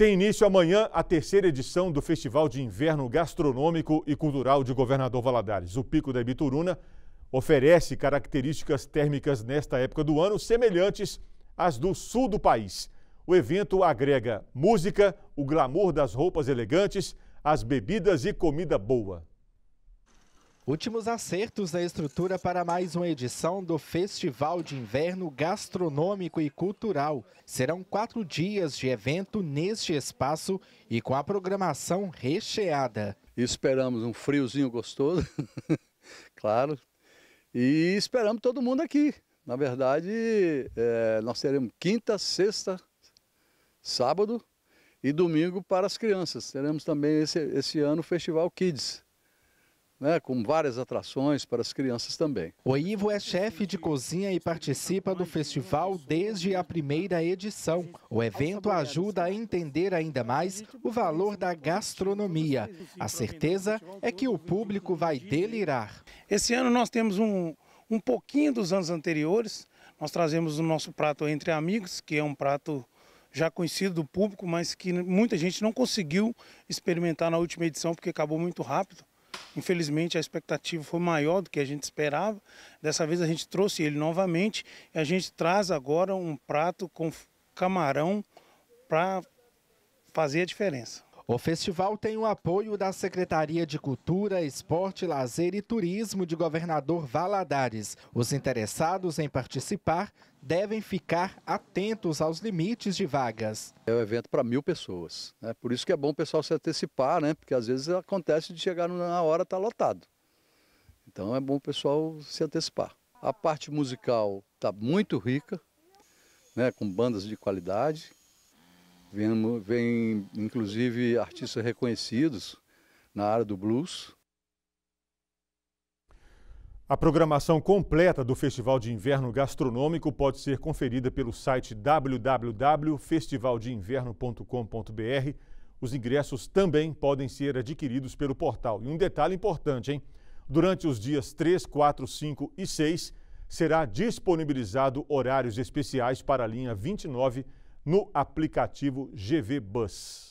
Tem início amanhã a terceira edição do Festival de Inverno Gastronômico e Cultural de Governador Valadares. O Pico da Ibituruna oferece características térmicas nesta época do ano semelhantes às do sul do país. O evento agrega música, o glamour das roupas elegantes, as bebidas e comida boa. Últimos acertos da estrutura para mais uma edição do Festival de Inverno Gastronômico e Cultural. Serão quatro dias de evento neste espaço e com a programação recheada. Esperamos um friozinho gostoso, claro, e esperamos todo mundo aqui. Na verdade, é, nós teremos quinta, sexta, sábado e domingo para as crianças. Teremos também esse, esse ano o Festival Kids né, com várias atrações para as crianças também. O Ivo é chefe de cozinha e participa do festival desde a primeira edição. O evento ajuda a entender ainda mais o valor da gastronomia. A certeza é que o público vai delirar. Esse ano nós temos um, um pouquinho dos anos anteriores. Nós trazemos o nosso prato Entre Amigos, que é um prato já conhecido do público, mas que muita gente não conseguiu experimentar na última edição porque acabou muito rápido. Infelizmente a expectativa foi maior do que a gente esperava. Dessa vez a gente trouxe ele novamente e a gente traz agora um prato com camarão para fazer a diferença. O festival tem o apoio da Secretaria de Cultura, Esporte, Lazer e Turismo de Governador Valadares. Os interessados em participar devem ficar atentos aos limites de vagas. É um evento para mil pessoas, né? por isso que é bom o pessoal se antecipar, né? porque às vezes acontece de chegar na hora estar tá lotado. Então é bom o pessoal se antecipar. A parte musical está muito rica, né? com bandas de qualidade, Vem, vem inclusive artistas reconhecidos na área do blues. A programação completa do Festival de Inverno Gastronômico pode ser conferida pelo site www.festivaldeinverno.com.br. Os ingressos também podem ser adquiridos pelo portal. E um detalhe importante, hein? Durante os dias 3, 4, 5 e 6, será disponibilizado horários especiais para a linha 29 no aplicativo GV Bus.